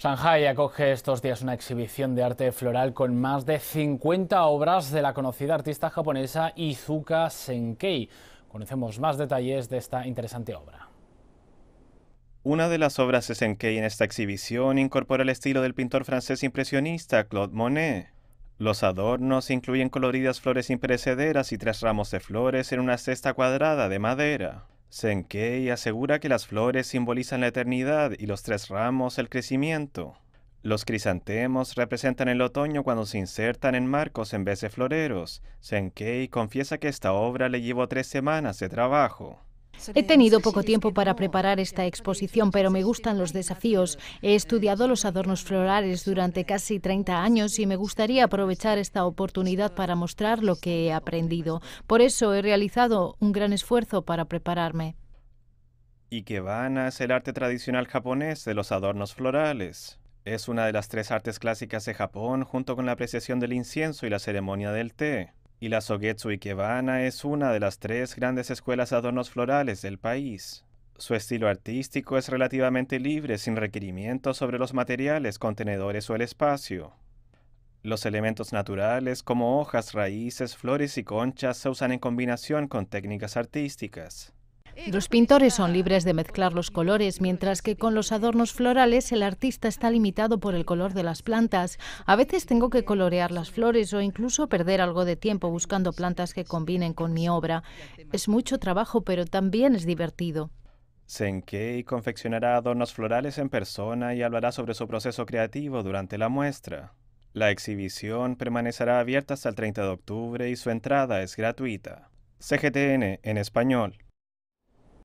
Shanghai acoge estos días una exhibición de arte floral con más de 50 obras de la conocida artista japonesa Izuka Senkei. Conocemos más detalles de esta interesante obra. Una de las obras de Senkei en esta exhibición incorpora el estilo del pintor francés impresionista Claude Monet. Los adornos incluyen coloridas flores imperecederas y tres ramos de flores en una cesta cuadrada de madera. Senkei asegura que las flores simbolizan la eternidad y los tres ramos el crecimiento. Los crisantemos representan el otoño cuando se insertan en marcos en vez de floreros. Senkei confiesa que esta obra le llevó tres semanas de trabajo. He tenido poco tiempo para preparar esta exposición, pero me gustan los desafíos. He estudiado los adornos florales durante casi 30 años y me gustaría aprovechar esta oportunidad para mostrar lo que he aprendido. Por eso he realizado un gran esfuerzo para prepararme. Y que van es el arte tradicional japonés de los adornos florales. Es una de las tres artes clásicas de Japón junto con la apreciación del incienso y la ceremonia del té y la Sogetsu Ikebana es una de las tres grandes escuelas de adornos florales del país. Su estilo artístico es relativamente libre, sin requerimientos sobre los materiales, contenedores o el espacio. Los elementos naturales como hojas, raíces, flores y conchas se usan en combinación con técnicas artísticas. Los pintores son libres de mezclar los colores, mientras que con los adornos florales el artista está limitado por el color de las plantas. A veces tengo que colorear las flores o incluso perder algo de tiempo buscando plantas que combinen con mi obra. Es mucho trabajo, pero también es divertido. Senkei confeccionará adornos florales en persona y hablará sobre su proceso creativo durante la muestra. La exhibición permanecerá abierta hasta el 30 de octubre y su entrada es gratuita. CGTN en español.